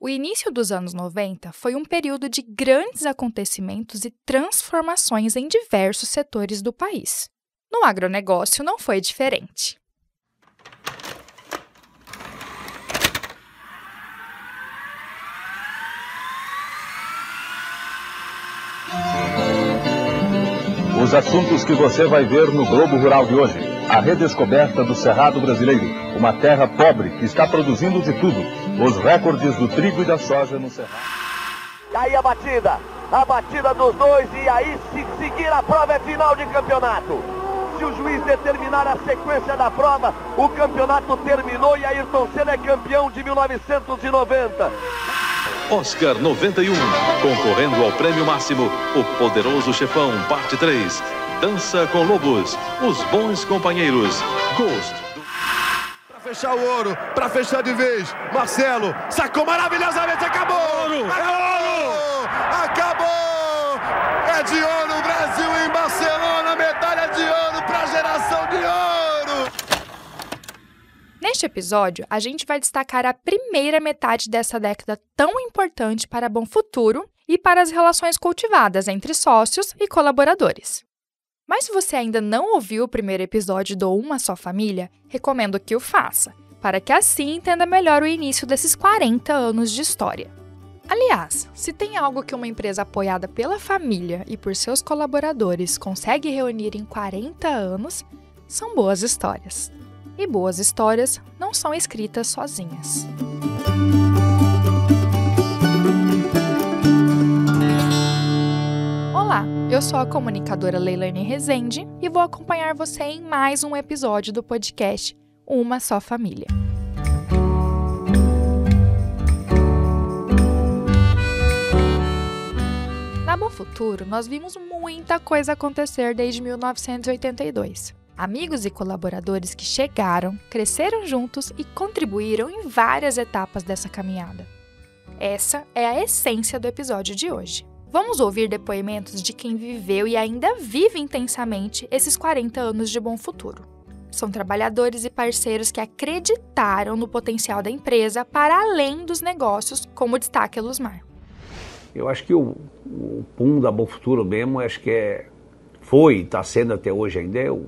O início dos anos 90 foi um período de grandes acontecimentos e transformações em diversos setores do país. No agronegócio não foi diferente. Os assuntos que você vai ver no Globo Rural de hoje. A redescoberta do Cerrado Brasileiro, uma terra pobre que está produzindo de tudo, os recordes do trigo e da soja no Cerrado. Tá aí a batida, a batida dos dois e aí se seguir a prova é final de campeonato. Se o juiz determinar a sequência da prova, o campeonato terminou e Ayrton Senna é campeão de 1990. Oscar 91, concorrendo ao prêmio máximo, o poderoso chefão, parte 3. Dança com Lobos, os bons companheiros, Ghost fechar o ouro, para fechar de vez. Marcelo sacou maravilhosamente, acabou! É ouro! É acabou! Acabou! É de ouro Brasil em Barcelona, medalha de ouro para a geração de ouro! Neste episódio, a gente vai destacar a primeira metade dessa década tão importante para Bom Futuro e para as relações cultivadas entre sócios e colaboradores. Mas se você ainda não ouviu o primeiro episódio do Uma Só Família, recomendo que o faça, para que assim entenda melhor o início desses 40 anos de história. Aliás, se tem algo que uma empresa apoiada pela família e por seus colaboradores consegue reunir em 40 anos, são boas histórias. E boas histórias não são escritas sozinhas. Olá, eu sou a comunicadora Leilane Rezende e vou acompanhar você em mais um episódio do podcast Uma Só Família. Na Bom Futuro, nós vimos muita coisa acontecer desde 1982. Amigos e colaboradores que chegaram, cresceram juntos e contribuíram em várias etapas dessa caminhada. Essa é a essência do episódio de hoje. Vamos ouvir depoimentos de quem viveu e ainda vive intensamente esses 40 anos de bom futuro. São trabalhadores e parceiros que acreditaram no potencial da empresa para além dos negócios, como destaca Luzmar. Eu acho que o, o pum da Bom Futuro mesmo, acho que é, foi, está sendo até hoje ainda, é o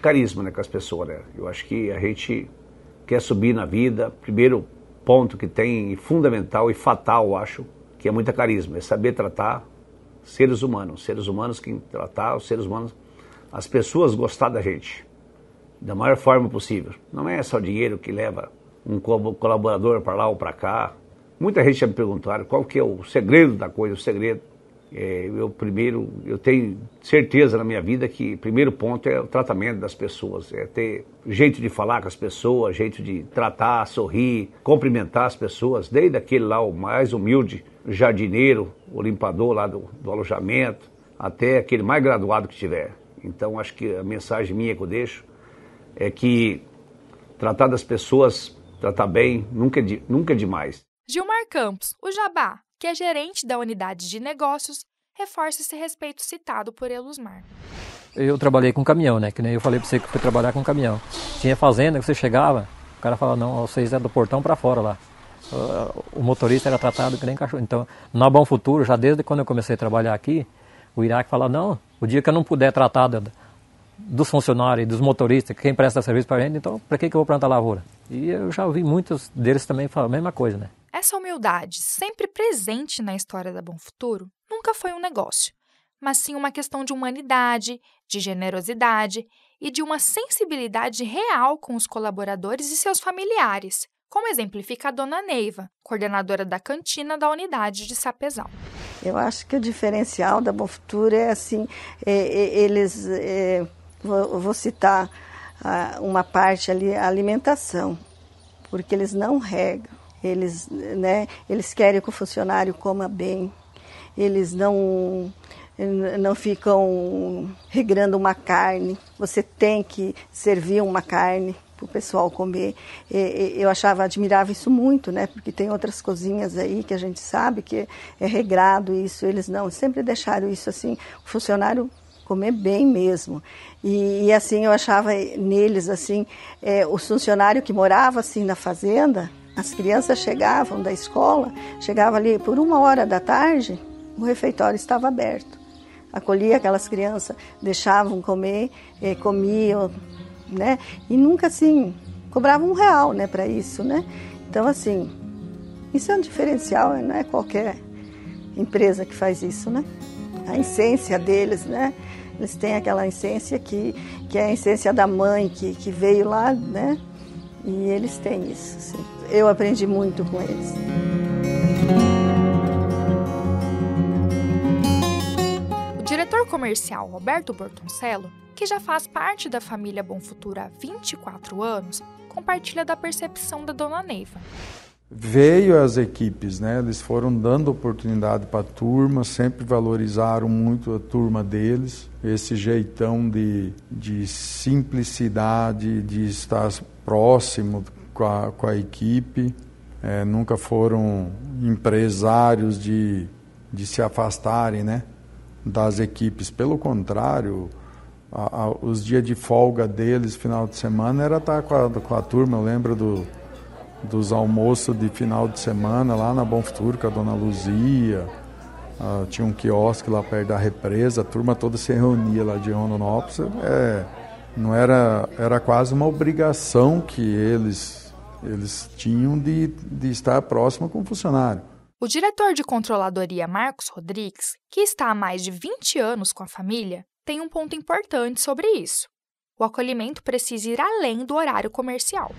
carisma né, com as pessoas. Né? Eu acho que a gente quer subir na vida. Primeiro ponto que tem, fundamental e fatal, acho, que é muita carisma, é saber tratar seres humanos, seres humanos que tratar os seres humanos, as pessoas gostar da gente da maior forma possível. Não é só dinheiro que leva um colaborador para lá ou para cá. Muita gente já me perguntaram qual que é o segredo da coisa, o segredo. É, eu primeiro, eu tenho certeza na minha vida que o primeiro ponto é o tratamento das pessoas, é ter jeito de falar com as pessoas, jeito de tratar, sorrir, cumprimentar as pessoas, desde aquele lá o mais humilde jardineiro, o limpador lá do, do alojamento, até aquele mais graduado que tiver. Então, acho que a mensagem minha que eu deixo é que tratar das pessoas, tratar bem, nunca é, de, nunca é demais. Gilmar Campos, o Jabá, que é gerente da unidade de negócios, reforça esse respeito citado por Elusmar. Eu trabalhei com caminhão, né? Que nem eu falei para você que fui trabalhar com caminhão. Tinha fazenda que você chegava, o cara falava, não, vocês é do portão para fora lá o motorista era tratado que nem cachorro. Então, na Bom Futuro, já desde quando eu comecei a trabalhar aqui, o Iraque fala, não, o dia que eu não puder tratar da, dos funcionários, dos motoristas, quem presta serviço para a gente, então para que, que eu vou plantar lavoura? E eu já ouvi muitos deles também falar a mesma coisa, né? Essa humildade, sempre presente na história da Bom Futuro, nunca foi um negócio, mas sim uma questão de humanidade, de generosidade e de uma sensibilidade real com os colaboradores e seus familiares, como exemplifica a dona Neiva, coordenadora da cantina da unidade de Sapezal. Eu acho que o diferencial da Bonfutura é assim, é, é, eles, é, vou, vou, citar a, ah, uma parte ali, a alimentação, porque eles não regam, eles, né, eles querem que o funcionário coma bem, eles não não ficam regrando uma carne. Você tem que servir uma carne para o pessoal comer. E, eu achava admirava isso muito, né? Porque tem outras cozinhas aí que a gente sabe que é regrado isso. Eles não, sempre deixaram isso assim, o funcionário comer bem mesmo. E, e assim, eu achava neles, assim, é, o funcionário que morava, assim, na fazenda, as crianças chegavam da escola, chegava ali por uma hora da tarde, o refeitório estava aberto. Acolhia aquelas crianças, deixavam comer, eh, comiam, né? E nunca assim cobrava um real, né, para isso, né? Então assim, isso é um diferencial, não é qualquer empresa que faz isso, né? A essência deles, né? Eles têm aquela essência que, que é a essência da mãe que, que veio lá, né? E eles têm isso. Assim. Eu aprendi muito com eles. O diretor comercial Roberto Bortoncello que já faz parte da família Bom Futuro há 24 anos, compartilha da percepção da dona Neiva. Veio as equipes, né? Eles foram dando oportunidade para a turma, sempre valorizaram muito a turma deles, esse jeitão de, de simplicidade, de estar próximo com a, com a equipe. É, nunca foram empresários de, de se afastarem né, das equipes. Pelo contrário, a, a, os dias de folga deles, final de semana, era estar tá com a, com a turma. Eu lembro do, dos almoços de final de semana lá na Bom Futuro com a dona Luzia. Uh, tinha um quiosque lá perto da represa, a turma toda se reunia lá de Rondonópolis. É, não era, era quase uma obrigação que eles, eles tinham de, de estar próximo com o funcionário. O diretor de controladoria Marcos Rodrigues, que está há mais de 20 anos com a família, tem um ponto importante sobre isso. O acolhimento precisa ir além do horário comercial.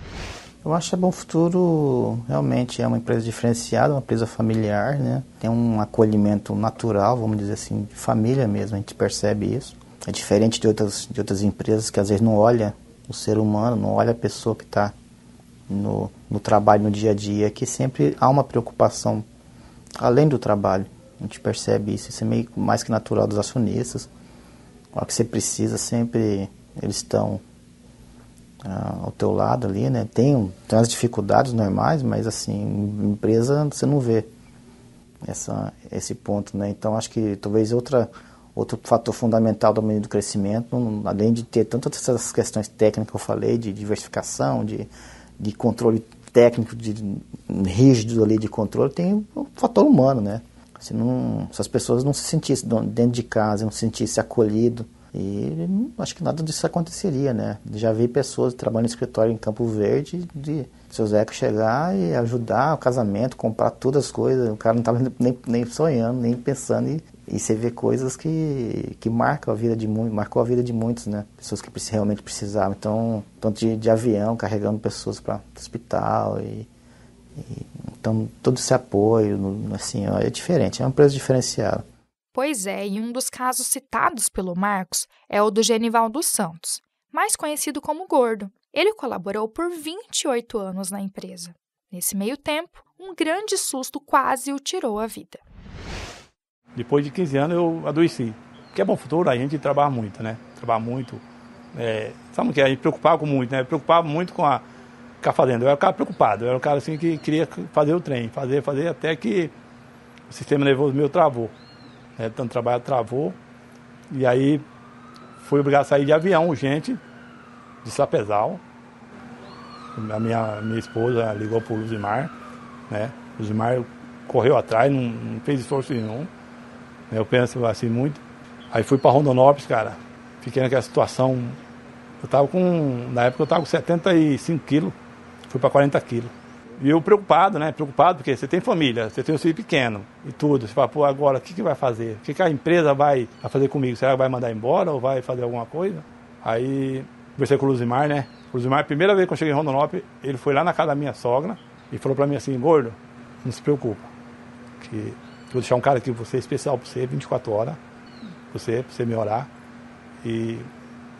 Eu acho que a é Bom Futuro realmente é uma empresa diferenciada, uma empresa familiar, né? Tem um acolhimento natural, vamos dizer assim, de família mesmo, a gente percebe isso. É diferente de outras, de outras empresas que às vezes não olha o ser humano, não olha a pessoa que está no, no trabalho, no dia a dia, que sempre há uma preocupação além do trabalho. A gente percebe isso, isso é meio mais que natural dos acionistas. É o que você precisa sempre eles estão ah, ao teu lado ali, né? Tem, tem as dificuldades normais, mas assim, empresa você não vê essa, esse ponto, né? Então acho que talvez outra, outro fator fundamental do meio do crescimento, além de ter tantas essas questões técnicas que eu falei, de diversificação, de, de controle técnico, de, rígido ali de controle, tem o um fator humano, né? Se, não, se as pessoas não se sentissem dentro de casa, não se sentissem acolhido, e acho que nada disso aconteceria, né? Já vi pessoas trabalhando no escritório em Campo Verde, de seu Zeca chegar e ajudar o casamento, comprar todas as coisas. O cara não estava nem, nem sonhando, nem pensando. E, e você vê coisas que, que marcam a vida de marcou a vida de muitos, né? Pessoas que realmente precisavam. Então, tanto de, de avião, carregando pessoas para o hospital. E, e então, todo esse apoio, assim, ó, é diferente, é uma empresa diferenciada. Pois é, e um dos casos citados pelo Marcos é o do Genival dos Santos, mais conhecido como Gordo. Ele colaborou por 28 anos na empresa. Nesse meio tempo, um grande susto quase o tirou a vida. Depois de 15 anos eu adoeci. Porque é bom futuro, a gente trabalha muito, né? Trabalha muito. É, sabe o que? É? A gente preocupava com muito, né? Preocupava muito com a, ficar fazendo. Eu era um cara preocupado, eu era um cara assim que queria fazer o trem, fazer, fazer, até que o sistema nervoso meu travou. Né? Tanto trabalho travou. E aí fui obrigado a sair de avião urgente, de Sapezal. A minha, minha esposa ligou para o Luzimar, né? O Luzimar correu atrás, não, não fez esforço nenhum. Né? Eu penso assim muito. Aí fui para Rondonópolis, cara. Fiquei naquela situação. Eu tava com. Na época eu tava com 75 quilos. Fui para 40 quilos. E eu preocupado, né? Preocupado porque você tem família, você tem um filho pequeno e tudo. Você fala, pô, agora o que, que vai fazer? O que, que a empresa vai fazer comigo? Será que vai mandar embora ou vai fazer alguma coisa? Aí conversei com o Luzimar, né? O Luzimar, primeira vez que eu cheguei em Rondonópolis, ele foi lá na casa da minha sogra e falou para mim assim: gordo, não se preocupa, que eu vou deixar um cara aqui você especial para você, 24 horas, pra você, pra você me orar. E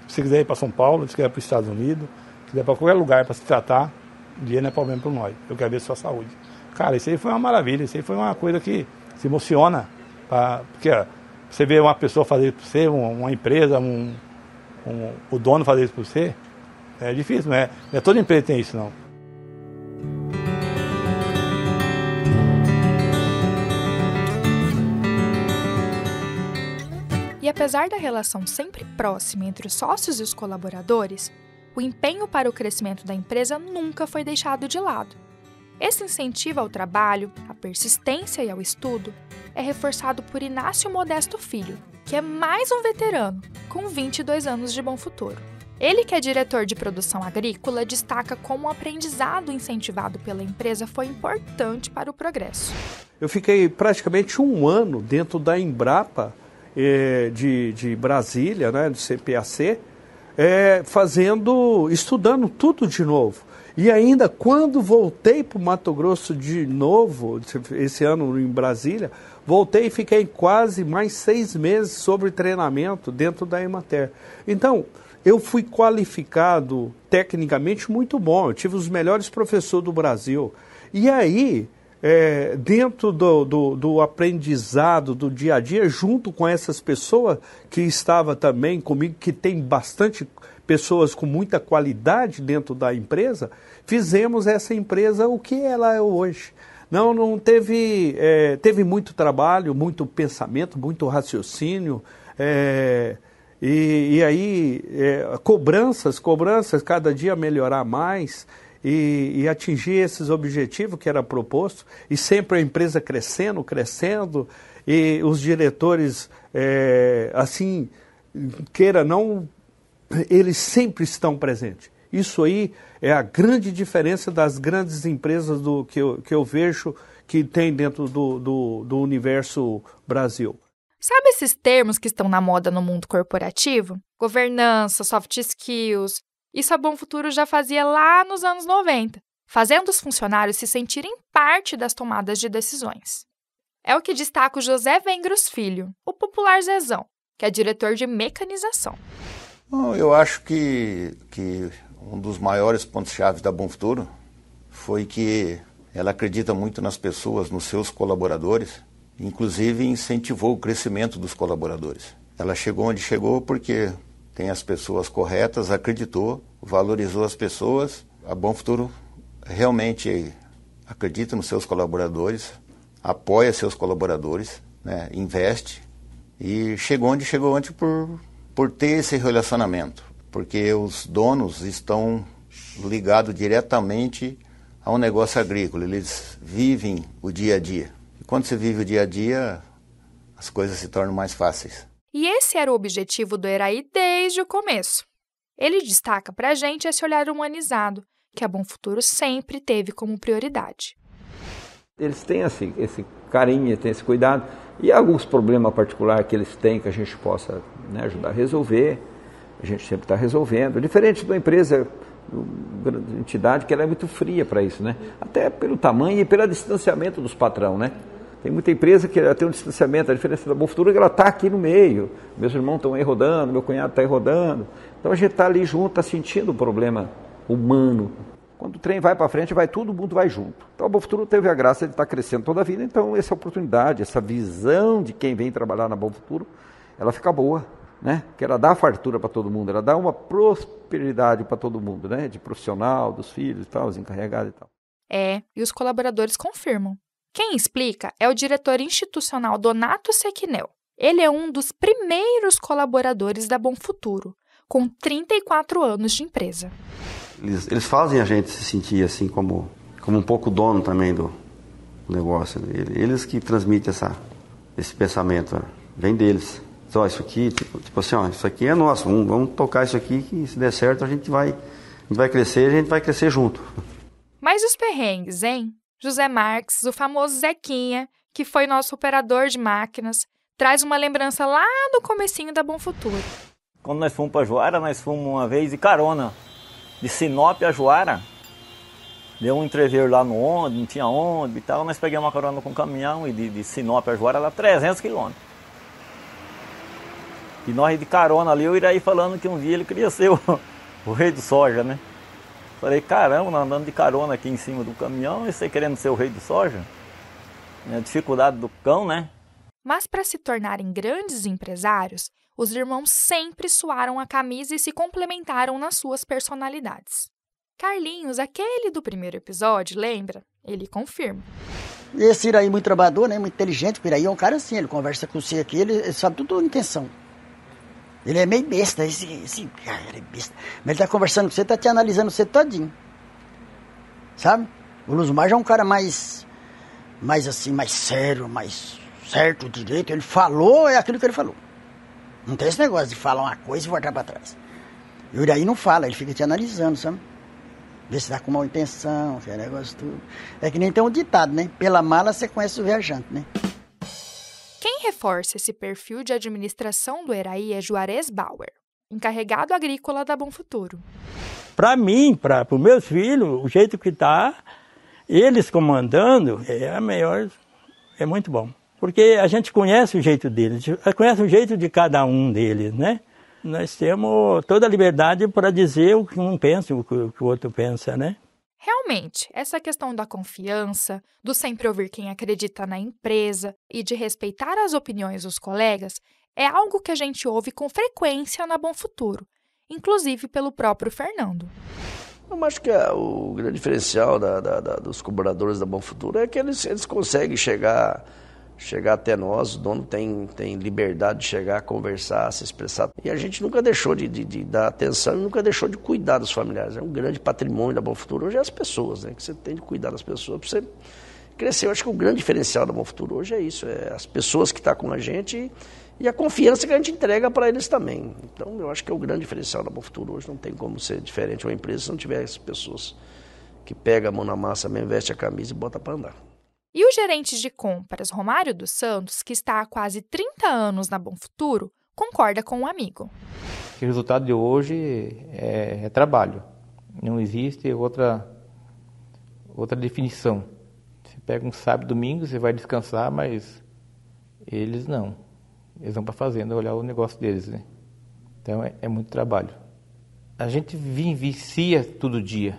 se você quiser ir para São Paulo, se quiser para os Estados Unidos, se quiser para qualquer lugar para se tratar, dinheiro não é problema para nós. Eu quero ver sua saúde. Cara, isso aí foi uma maravilha, isso aí foi uma coisa que se emociona. Pra, porque você vê uma pessoa fazer isso para você, uma empresa, um, um, o dono fazer isso para você, é difícil, não é, não é toda empresa tem isso não. E apesar da relação sempre próxima entre os sócios e os colaboradores, o empenho para o crescimento da empresa nunca foi deixado de lado. Esse incentivo ao trabalho, à persistência e ao estudo é reforçado por Inácio Modesto Filho, que é mais um veterano, com 22 anos de bom futuro. Ele, que é diretor de produção agrícola, destaca como o aprendizado incentivado pela empresa foi importante para o progresso. Eu fiquei praticamente um ano dentro da Embrapa eh, de, de Brasília, né, do CPAC, é, fazendo, estudando tudo de novo. E ainda quando voltei para o Mato Grosso de novo, esse ano em Brasília, voltei e fiquei quase mais seis meses sobre treinamento dentro da Emater. Então, eu fui qualificado tecnicamente muito bom, eu tive os melhores professores do Brasil. E aí, é, dentro do, do, do, aprendizado do dia a dia, junto com essas pessoas que estava também comigo, que tem bastante pessoas com muita qualidade dentro da empresa, fizemos essa empresa o que ela é hoje. Não, não teve, é, teve muito trabalho, muito pensamento, muito raciocínio. É, e, e, aí, é, cobranças, cobranças, cada dia melhorar mais e, e atingir esses objetivos que era proposto, e sempre a empresa crescendo, crescendo, e os diretores, é, assim, queira não, eles sempre estão presentes. Isso aí é a grande diferença das grandes empresas do que eu, que eu vejo que tem dentro do, do, do universo Brasil. Sabe esses termos que estão na moda no mundo corporativo? Governança, soft skills, isso a Bom Futuro já fazia lá nos anos 90, fazendo os funcionários se sentirem parte das tomadas de decisões. É o que destaca o José Vengros Filho, o popular Zezão, que é diretor de mecanização. Bom, eu acho que, que um dos maiores pontos-chave da Bom Futuro foi que ela acredita muito nas pessoas, nos seus colaboradores, inclusive incentivou o crescimento dos colaboradores. Ela chegou onde chegou porque tem as pessoas corretas, acreditou valorizou as pessoas. A Bom Futuro realmente acredita nos seus colaboradores, apoia seus colaboradores, né, investe e chegou onde chegou onde por, por ter esse relacionamento, porque os donos estão ligados diretamente ao negócio agrícola, eles vivem o dia a dia. E quando você vive o dia a dia, as coisas se tornam mais fáceis. E esse era o objetivo do Erai desde o começo ele destaca para a gente esse olhar humanizado, que a Bom Futuro sempre teve como prioridade. Eles têm assim, esse carinho, têm esse cuidado, e alguns problemas particulares que eles têm que a gente possa né, ajudar a resolver, a gente sempre está resolvendo. Diferente de uma empresa, uma entidade que ela é muito fria para isso, né? Até pelo tamanho e pelo distanciamento dos patrão, né? Tem muita empresa que tem um distanciamento, a diferença da Bom Futuro é que ela está aqui no meio. Meus irmãos estão aí rodando, meu cunhado está aí rodando. Então a gente está ali junto, está sentindo o problema humano. Quando o trem vai para frente, vai todo mundo vai junto. Então a Futuro teve a graça de estar tá crescendo toda a vida, então essa oportunidade, essa visão de quem vem trabalhar na Bom Futuro, ela fica boa, né? Que ela dá fartura para todo mundo, ela dá uma prosperidade para todo mundo, né? De profissional, dos filhos e tal, os encarregados e tal. É, e os colaboradores confirmam. Quem explica é o diretor institucional Donato Sequinel. Ele é um dos primeiros colaboradores da Bom Futuro com 34 anos de empresa. Eles, eles fazem a gente se sentir assim como, como um pouco dono também do negócio. Né? Eles que transmitem essa, esse pensamento, né? vem deles. Então, isso aqui, tipo, tipo, assim, ó, isso aqui é nosso, vamos, vamos tocar isso aqui que se der certo a gente vai, a gente vai crescer, a gente vai crescer junto. Mas os perrengues, hein? José Marques, o famoso Zequinha, que foi nosso operador de máquinas, traz uma lembrança lá do comecinho da Bom Futuro. Quando nós fomos para Joara, nós fomos uma vez de carona, de Sinop a Joara. Deu um entrever lá no onde, não tinha onde e tal. Nós pegamos uma carona com um caminhão e de, de Sinop a Joara, lá 300 quilômetros. E nós de carona ali, eu Iraí falando que um dia ele queria ser o, o rei do soja, né? Falei, caramba, nós andando de carona aqui em cima do caminhão e você querendo ser o rei do soja? É a dificuldade do cão, né? Mas para se tornarem grandes empresários, os irmãos sempre suaram a camisa e se complementaram nas suas personalidades. Carlinhos, aquele do primeiro episódio, lembra? Ele confirma. Esse Iraí muito trabalhador, né? Muito inteligente, Por Iraí é um cara assim, ele conversa com você aqui, ele sabe tudo a intenção. Ele é meio besta, esse, esse cara é besta. Mas ele tá conversando com você, tá te analisando você todinho. Sabe? O Luzmar já é um cara mais, mais assim, mais sério, mais certo, direito. Ele falou, é aquilo que ele falou. Não tem esse negócio de falar uma coisa e voltar para trás. E o Iraí não fala, ele fica te analisando, sabe? Vê se tá com mal intenção, se é negócio tudo. É que nem tem um ditado, né? Pela mala você conhece o viajante, né? Quem reforça esse perfil de administração do Eraí é Juarez Bauer, encarregado agrícola da Bom Futuro. Para mim, para os meus filhos, o jeito que tá, eles comandando é a melhor, é muito bom. Porque a gente conhece o jeito deles, conhece o jeito de cada um deles, né? Nós temos toda a liberdade para dizer o que um pensa, o que o outro pensa, né? Realmente, essa questão da confiança, do sempre ouvir quem acredita na empresa e de respeitar as opiniões dos colegas é algo que a gente ouve com frequência na Bom Futuro, inclusive pelo próprio Fernando. Eu acho que o grande diferencial da, da, da, dos cobradores da Bom Futuro é que eles, eles conseguem chegar chegar até nós, o dono tem, tem liberdade de chegar, conversar, se expressar. E a gente nunca deixou de, de, de dar atenção e nunca deixou de cuidar dos familiares. É um grande patrimônio da Bom Futuro hoje é as pessoas, né? Que você tem de cuidar das pessoas para você crescer. Eu acho que o grande diferencial da Bom Futuro hoje é isso, é as pessoas que estão tá com a gente e a confiança que a gente entrega para eles também. Então, eu acho que é o grande diferencial da Bom Futuro hoje. Não tem como ser diferente uma empresa se não tiver as pessoas que pega a mão na massa, mesmo, veste a camisa e bota para andar. E o gerente de compras, Romário dos Santos, que está há quase 30 anos na Bom Futuro, concorda com o um amigo. O resultado de hoje é, é trabalho. Não existe outra, outra definição. Você pega um sábado, domingo, você vai descansar, mas eles não. Eles vão para a fazenda olhar o negócio deles. Né? Então é, é muito trabalho. A gente vivencia todo dia.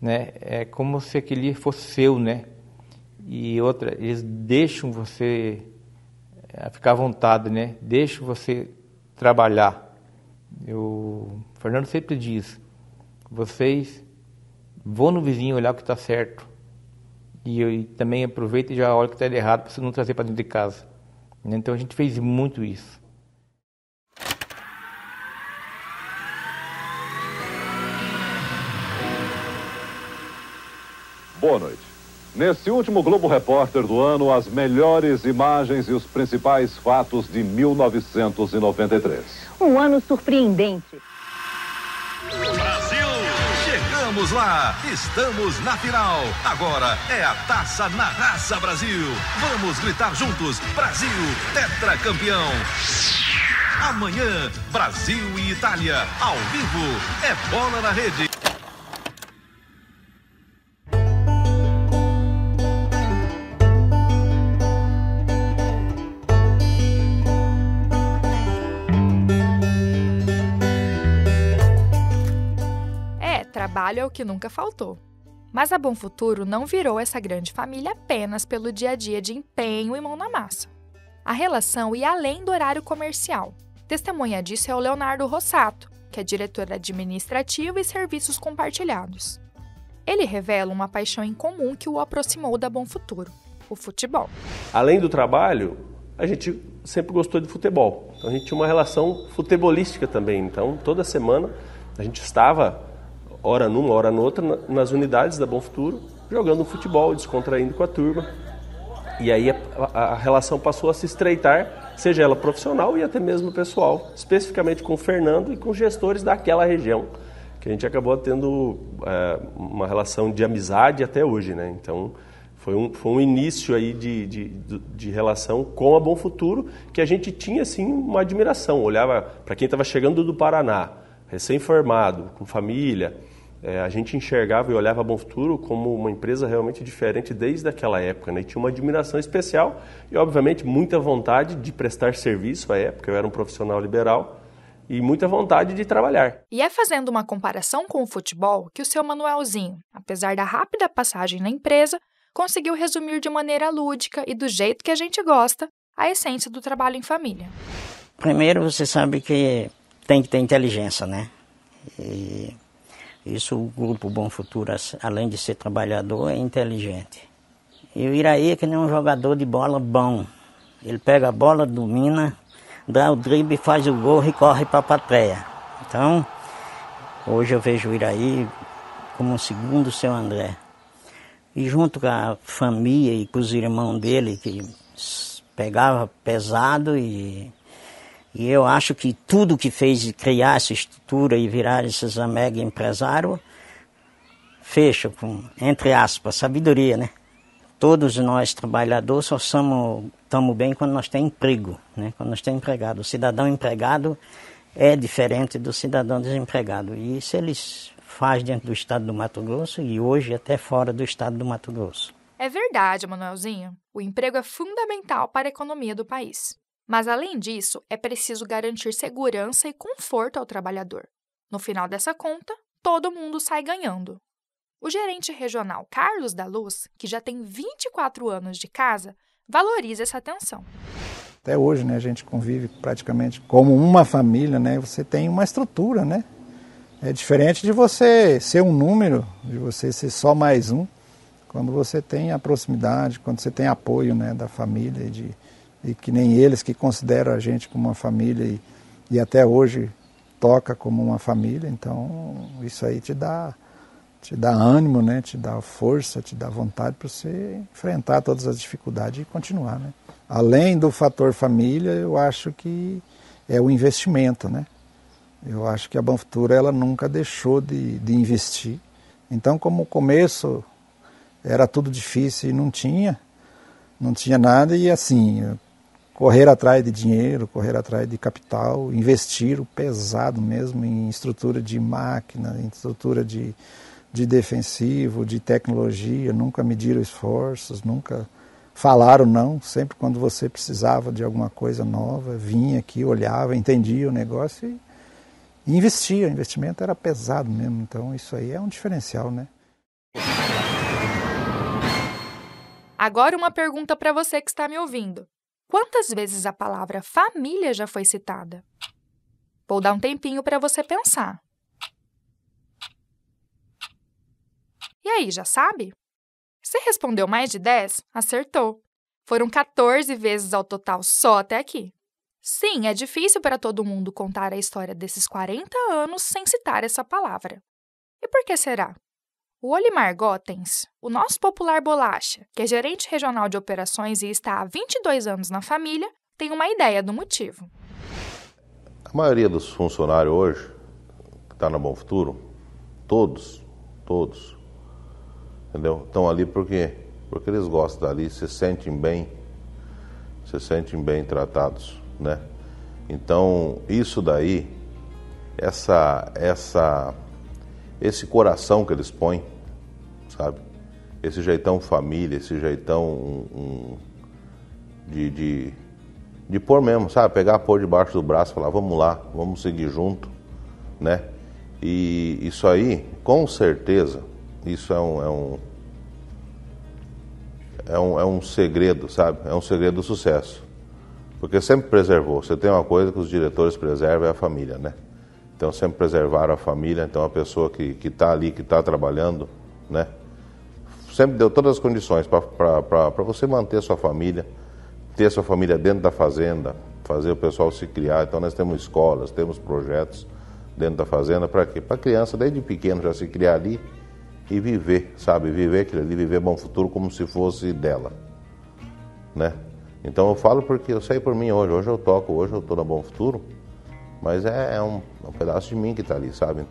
Né? É como se aquele fosse seu, né? E outra, eles deixam você eh, ficar à vontade, né? Deixam você trabalhar. Eu, o Fernando sempre diz: vocês vão no vizinho olhar o que está certo. E, eu, e também aproveita e já olha o que está errado para você não trazer para dentro de casa. Né? Então a gente fez muito isso. Boa noite. Nesse último Globo Repórter do ano, as melhores imagens e os principais fatos de 1993. Um ano surpreendente. Brasil! Chegamos lá! Estamos na final! Agora é a taça na raça, Brasil! Vamos gritar juntos: Brasil, tetracampeão! Amanhã, Brasil e Itália, ao vivo, é bola na rede. trabalho é o que nunca faltou. Mas a Bom Futuro não virou essa grande família apenas pelo dia a dia de empenho e mão na massa. A relação ia além do horário comercial. Testemunha disso é o Leonardo Rossato, que é diretor administrativo e serviços compartilhados. Ele revela uma paixão em comum que o aproximou da Bom Futuro, o futebol. Além do trabalho, a gente sempre gostou de futebol. Então a gente tinha uma relação futebolística também. Então toda semana a gente estava hora numa, hora noutra, nas unidades da Bom Futuro, jogando futebol, descontraindo com a turma. E aí a, a relação passou a se estreitar, seja ela profissional e até mesmo pessoal, especificamente com o Fernando e com gestores daquela região, que a gente acabou tendo é, uma relação de amizade até hoje, né? Então foi um, foi um início aí de, de, de relação com a Bom Futuro, que a gente tinha assim uma admiração, olhava para quem estava chegando do Paraná, recém-formado, com família, é, a gente enxergava e olhava a Bom Futuro como uma empresa realmente diferente desde aquela época. Né? E tinha uma admiração especial e, obviamente, muita vontade de prestar serviço à época. Eu era um profissional liberal e muita vontade de trabalhar. E é fazendo uma comparação com o futebol que o seu Manuelzinho, apesar da rápida passagem na empresa, conseguiu resumir de maneira lúdica e do jeito que a gente gosta a essência do trabalho em família. Primeiro, você sabe que tem que ter inteligência, né? E isso o grupo Bom Futuro, além de ser trabalhador, é inteligente. E o Iraí é que nem um jogador de bola bom. Ele pega a bola, domina, dá o drible, faz o gol e corre para a patreia. Então, hoje eu vejo o Iraí como um segundo seu André. E junto com a família e com os irmãos dele, que pegava pesado e e eu acho que tudo que fez criar essa estrutura e virar esses mega empresário fecha com, entre aspas, sabedoria, né? Todos nós trabalhadores só somos, estamos bem quando nós temos emprego, né? Quando nós temos empregado. O cidadão empregado é diferente do cidadão desempregado. E isso eles faz dentro do estado do Mato Grosso e hoje até fora do estado do Mato Grosso. É verdade, Manuelzinho. O emprego é fundamental para a economia do país. Mas, além disso, é preciso garantir segurança e conforto ao trabalhador. No final dessa conta, todo mundo sai ganhando. O gerente regional Carlos da Luz, que já tem 24 anos de casa, valoriza essa atenção. Até hoje, né, a gente convive praticamente como uma família, né? Você tem uma estrutura, né? É diferente de você ser um número, de você ser só mais um. Quando você tem a proximidade, quando você tem apoio, né, da família, de e que nem eles que consideram a gente como uma família e, e até hoje toca como uma família, então isso aí te dá te dá ânimo, né? Te dá força, te dá vontade para você enfrentar todas as dificuldades e continuar, né? Além do fator família, eu acho que é o investimento, né? Eu acho que a Banfutura ela nunca deixou de, de investir. Então, como o começo era tudo difícil e não tinha, não tinha nada e assim, correr atrás de dinheiro, correr atrás de capital, investir o pesado mesmo em estrutura de máquina, em estrutura de, de defensivo, de tecnologia, nunca mediram esforços, nunca falaram não, sempre quando você precisava de alguma coisa nova, vinha aqui, olhava, entendia o negócio e, e investia, o investimento era pesado mesmo, então isso aí é um diferencial, né? Agora uma pergunta para você que está me ouvindo. Quantas vezes a palavra família já foi citada? Vou dar um tempinho para você pensar. E aí, já sabe? Você respondeu mais de 10? Acertou! Foram 14 vezes ao total só até aqui. Sim, é difícil para todo mundo contar a história desses 40 anos sem citar essa palavra. E por que será? O Olimar Gotens, o nosso popular bolacha, que é gerente regional de operações e está há 22 anos na família, tem uma ideia do motivo. A maioria dos funcionários hoje, que está no Bom Futuro, todos, todos, entendeu? Estão ali porque, porque eles gostam dali, se sentem bem, se sentem bem tratados, né? Então, isso daí, essa, essa, esse coração que eles põem, sabe? Esse jeitão família, esse jeitão um, um, de, de, de pôr mesmo, sabe? Pegar a pôr debaixo do braço e falar, vamos lá, vamos seguir junto, né? E isso aí, com certeza, isso é um, é um, é um, é um segredo, sabe? É um segredo do sucesso. Porque sempre preservou. Você tem uma coisa que os diretores preservam é a família, né? Então sempre preservaram a família. Então a pessoa que está ali, que está trabalhando, né? sempre deu todas as condições para você manter a sua família, ter a sua família dentro da fazenda, fazer o pessoal se criar. Então nós temos escolas, temos projetos dentro da fazenda para quê? Para a criança desde pequeno já se criar ali e viver, sabe? Viver aquilo ali, viver bom futuro como se fosse dela, né? Então eu falo porque eu sei por mim hoje, hoje eu toco, hoje eu estou na Bom Futuro, mas é, é um, é um, pedaço de mim que está ali, sabe?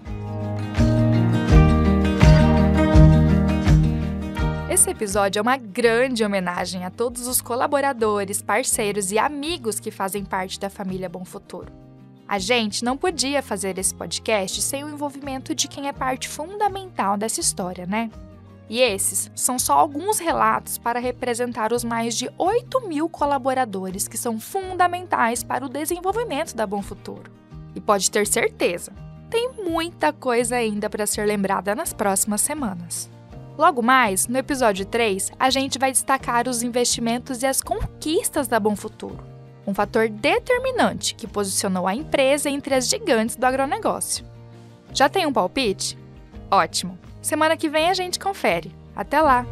Esse episódio é uma grande homenagem a todos os colaboradores, parceiros e amigos que fazem parte da família Bom Futuro. A gente não podia fazer esse podcast sem o envolvimento de quem é parte fundamental dessa história, né? E esses são só alguns relatos para representar os mais de 8 mil colaboradores que são fundamentais para o desenvolvimento da Bom Futuro. E pode ter certeza, tem muita coisa ainda para ser lembrada nas próximas semanas. Logo mais, no episódio 3, a gente vai destacar os investimentos e as conquistas da Bom Futuro, um fator determinante que posicionou a empresa entre as gigantes do agronegócio. Já tem um palpite? Ótimo! Semana que vem a gente confere. Até lá!